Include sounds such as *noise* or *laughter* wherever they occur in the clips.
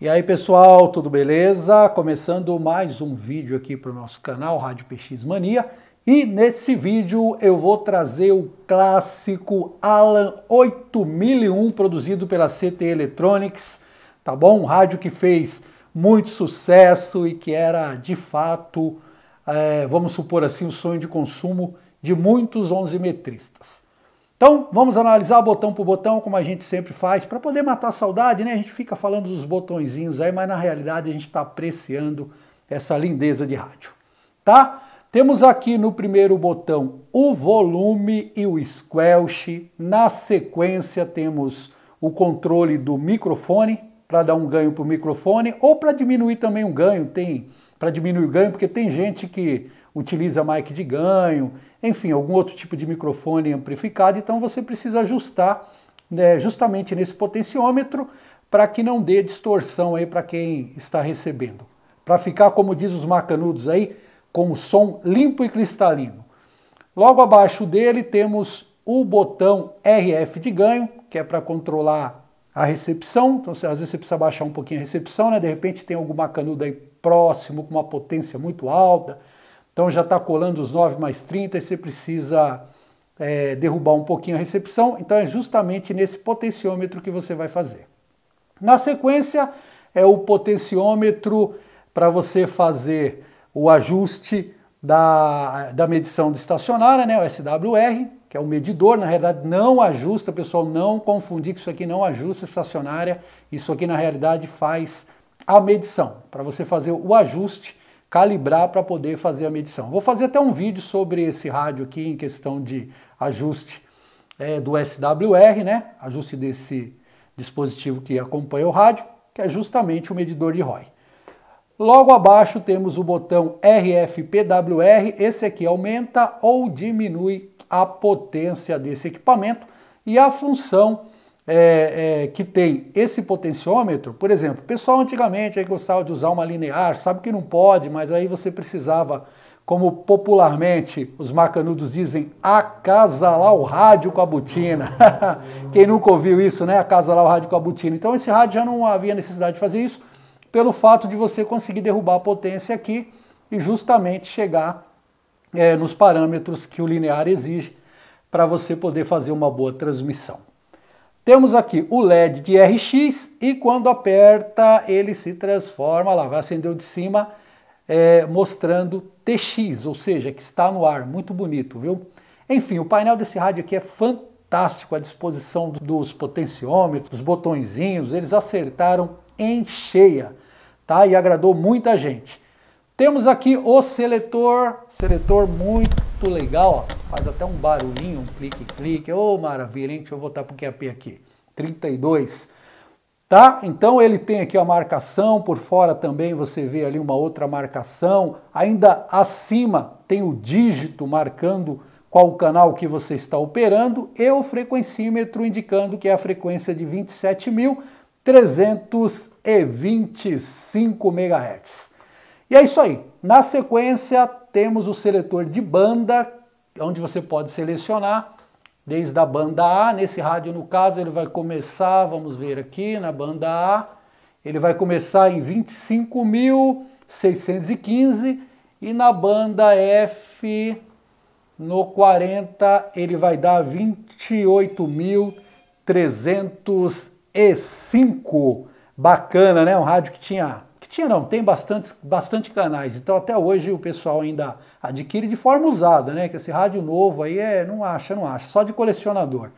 E aí pessoal, tudo beleza? Começando mais um vídeo aqui para o nosso canal Rádio PX Mania. E nesse vídeo eu vou trazer o clássico Alan 8001 produzido pela CT Electronics, tá bom? Um rádio que fez muito sucesso e que era de fato, é, vamos supor assim, o sonho de consumo de muitos onzimetristas. metristas. Então, vamos analisar botão por botão, como a gente sempre faz, para poder matar a saudade, né? A gente fica falando dos botõezinhos aí, mas na realidade a gente está apreciando essa lindeza de rádio, tá? Temos aqui no primeiro botão o volume e o squelch. Na sequência temos o controle do microfone, para dar um ganho para o microfone, ou para diminuir também o ganho, tem para diminuir o ganho, porque tem gente que utiliza mic de ganho, enfim, algum outro tipo de microfone amplificado, então você precisa ajustar né, justamente nesse potenciômetro para que não dê distorção aí para quem está recebendo. Para ficar, como diz os macanudos aí, com o som limpo e cristalino. Logo abaixo dele temos o botão RF de ganho, que é para controlar a recepção. Então, às vezes você precisa baixar um pouquinho a recepção, né? De repente tem algum macanudo aí próximo, com uma potência muito alta, então já está colando os 9 mais 30 e você precisa é, derrubar um pouquinho a recepção. Então é justamente nesse potenciômetro que você vai fazer. Na sequência é o potenciômetro para você fazer o ajuste da, da medição de estacionária, né, o SWR, que é o medidor, na realidade não ajusta, pessoal, não confundir que isso aqui não ajusta estacionária, isso aqui na realidade faz a medição. Para você fazer o ajuste, calibrar para poder fazer a medição. Vou fazer até um vídeo sobre esse rádio aqui em questão de ajuste é, do SWR, né? Ajuste desse dispositivo que acompanha o rádio, que é justamente o medidor de ROI. Logo abaixo temos o botão RFPWR, esse aqui aumenta ou diminui a potência desse equipamento e a função é, é, que tem esse potenciômetro, por exemplo, o pessoal antigamente aí gostava de usar uma linear, sabe que não pode, mas aí você precisava, como popularmente os macanudos dizem, acasalar o rádio com a botina. *laughs* Quem nunca ouviu isso, né? Acasalar o rádio com a botina. Então esse rádio já não havia necessidade de fazer isso, pelo fato de você conseguir derrubar a potência aqui e justamente chegar é, nos parâmetros que o linear exige para você poder fazer uma boa transmissão. Temos aqui o LED de RX e quando aperta ele se transforma, lá vai acender o de cima, é, mostrando TX, ou seja, que está no ar, muito bonito, viu? Enfim, o painel desse rádio aqui é fantástico, a disposição dos potenciômetros, dos botõezinhos, eles acertaram em cheia, tá? E agradou muita gente. Temos aqui o seletor, seletor muito legal, ó faz até um barulhinho, um clique-clique. Ô, oh, maravilha, hein? Deixa eu voltar para o QAP aqui. 32. Tá? Então ele tem aqui a marcação, por fora também você vê ali uma outra marcação. Ainda acima tem o dígito marcando qual o canal que você está operando e o frequencímetro indicando que é a frequência de 27.325 MHz. E é isso aí. Na sequência, temos o seletor de banda onde você pode selecionar desde a banda A, nesse rádio no caso ele vai começar, vamos ver aqui na banda A, ele vai começar em 25.615 e na banda F no 40 ele vai dar 28.305. Bacana, né? Um rádio que tinha que tinha não, tem bastante, bastante canais, então até hoje o pessoal ainda adquire de forma usada, né? Que esse rádio novo aí é, não acha, não acha, só de colecionador.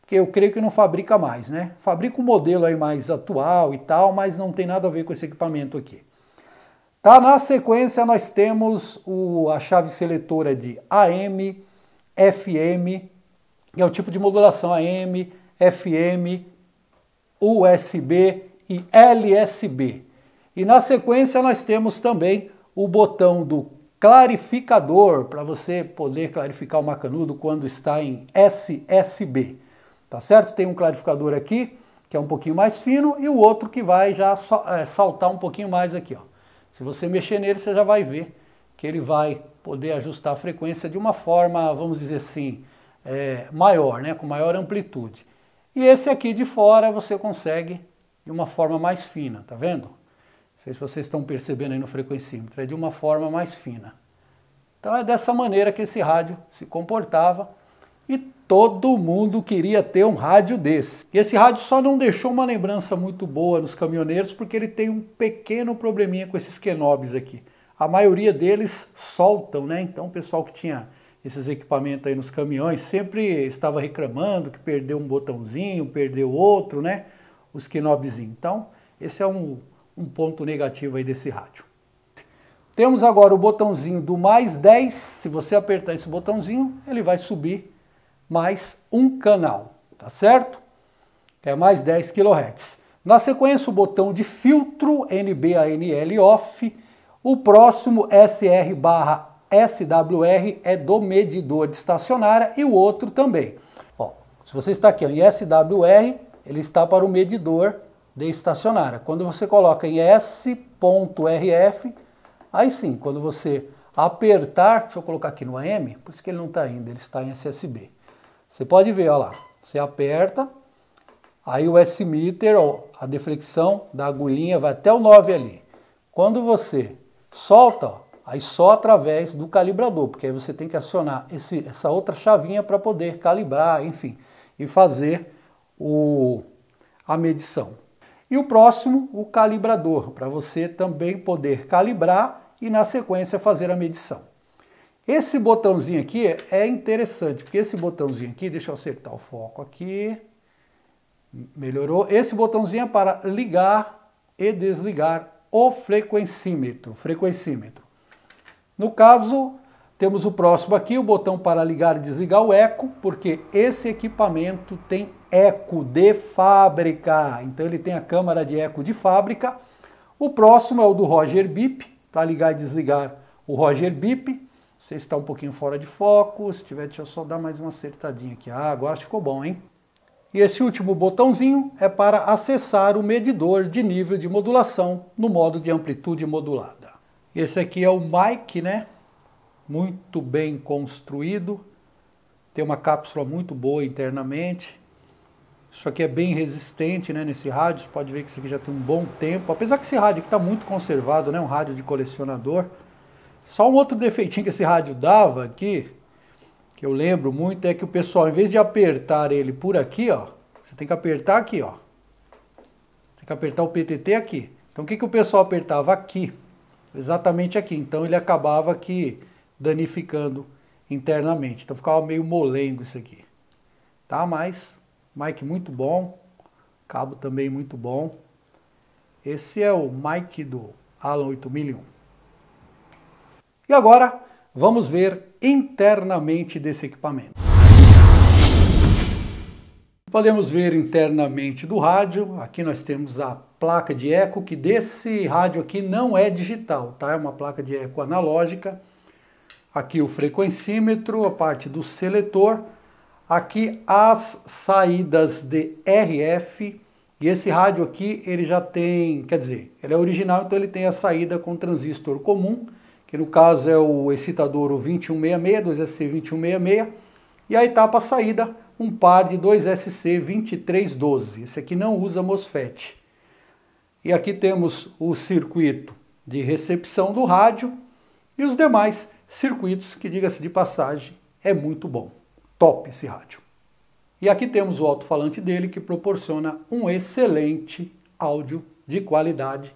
Porque eu creio que não fabrica mais, né? Fabrica um modelo aí mais atual e tal, mas não tem nada a ver com esse equipamento aqui. Tá, na sequência nós temos o, a chave seletora de AM, FM, que é o tipo de modulação AM, FM, USB e LSB. E na sequência nós temos também o botão do clarificador para você poder clarificar o macanudo quando está em SSB. Tá certo? Tem um clarificador aqui que é um pouquinho mais fino e o outro que vai já é, saltar um pouquinho mais aqui, ó. Se você mexer nele, você já vai ver que ele vai poder ajustar a frequência de uma forma, vamos dizer assim, é, maior, né? com maior amplitude. E esse aqui de fora você consegue de uma forma mais fina, tá vendo? Não sei se vocês estão percebendo aí no frequencímetro, é de uma forma mais fina. Então é dessa maneira que esse rádio se comportava e todo mundo queria ter um rádio desse. E esse rádio só não deixou uma lembrança muito boa nos caminhoneiros porque ele tem um pequeno probleminha com esses Kenobis aqui. A maioria deles soltam, né? Então o pessoal que tinha esses equipamentos aí nos caminhões sempre estava reclamando que perdeu um botãozinho, perdeu outro, né? Os Kenobis. Então esse é um um ponto negativo aí desse rádio. Temos agora o botãozinho do mais 10. Se você apertar esse botãozinho, ele vai subir mais um canal, tá certo? É mais 10 kHz. Na sequência, o botão de filtro NBANL off. O próximo SR barra SWR é do medidor de estacionária e o outro também. Ó, se você está aqui ó, em SWR, ele está para o medidor de estacionária. Quando você coloca em S.RF, aí sim, quando você apertar, deixa eu colocar aqui no AM, por isso que ele não está ainda, ele está em SSB. Você pode ver, olha lá, você aperta, aí o S-meter, a deflexão da agulhinha vai até o 9 ali. Quando você solta, ó, aí só através do calibrador, porque aí você tem que acionar esse, essa outra chavinha para poder calibrar, enfim, e fazer o, a medição. E o próximo, o calibrador, para você também poder calibrar e na sequência fazer a medição. Esse botãozinho aqui é interessante, porque esse botãozinho aqui, deixa eu acertar o foco aqui, melhorou. Esse botãozinho é para ligar e desligar o frequencímetro, frequencímetro. No caso, temos o próximo aqui, o botão para ligar e desligar o eco, porque esse equipamento tem eco de fábrica. Então ele tem a câmara de eco de fábrica. O próximo é o do Roger Bip, para ligar e desligar o Roger Bip. Você está um pouquinho fora de foco, se tiver, deixa eu só dar mais uma acertadinha aqui. Ah, agora ficou bom, hein? E esse último botãozinho é para acessar o medidor de nível de modulação no modo de amplitude modulada. Esse aqui é o mic, né? muito bem construído, tem uma cápsula muito boa internamente. Isso aqui é bem resistente né, nesse rádio, você pode ver que isso aqui já tem um bom tempo. Apesar que esse rádio aqui está muito conservado, né, um rádio de colecionador. Só um outro defeitinho que esse rádio dava aqui, que eu lembro muito, é que o pessoal, em vez de apertar ele por aqui, ó, você tem que apertar aqui, ó. Tem que apertar o PTT aqui. Então o que, que o pessoal apertava aqui? Exatamente aqui. Então ele acabava que danificando internamente. Então ficava meio molengo isso aqui. Tá? Mas mic muito bom, cabo também muito bom. Esse é o mic do Alan 8001. E agora vamos ver internamente desse equipamento. Podemos ver internamente do rádio, aqui nós temos a placa de eco, que desse rádio aqui não é digital, tá? É uma placa de eco analógica, Aqui o frequencímetro, a parte do seletor. Aqui as saídas de RF. E esse rádio aqui, ele já tem, quer dizer, ele é original, então ele tem a saída com transistor comum, que no caso é o excitador o 2166, 2SC2166. E a etapa saída um par de 2SC2312. Esse aqui não usa MOSFET. E aqui temos o circuito de recepção do rádio e os demais circuitos, que diga-se de passagem, é muito bom. Top esse rádio. E aqui temos o alto-falante dele que proporciona um excelente áudio de qualidade.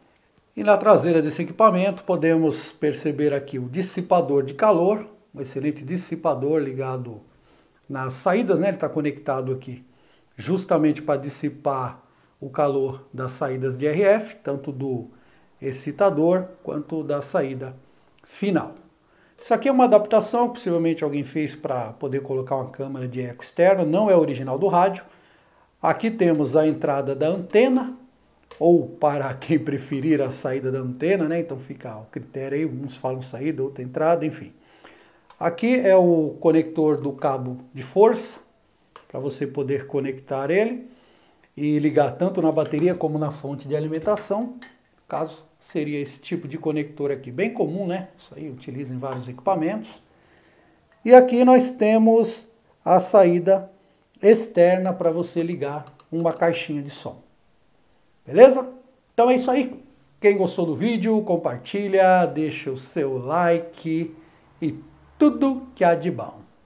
E na traseira desse equipamento podemos perceber aqui o dissipador de calor, um excelente dissipador ligado nas saídas, né? Ele está conectado aqui justamente para dissipar o calor das saídas de RF, tanto do excitador quanto da saída final. Isso aqui é uma adaptação, possivelmente alguém fez para poder colocar uma câmera de eco externo, não é original do rádio. Aqui temos a entrada da antena, ou para *laughs* quem preferir a saída da antena, né? Então fica o critério aí, uns falam saída, outra entrada, enfim. Aqui é o conector do cabo de força, para você poder conectar ele e ligar tanto na bateria como na fonte de alimentação, caso seria esse tipo de conector aqui, bem comum, né? Isso aí utiliza em vários equipamentos. E aqui nós temos a saída externa para você ligar uma caixinha de som. Beleza? Então é isso aí. Quem gostou do vídeo, compartilha, deixa o seu like e tudo que há de bom.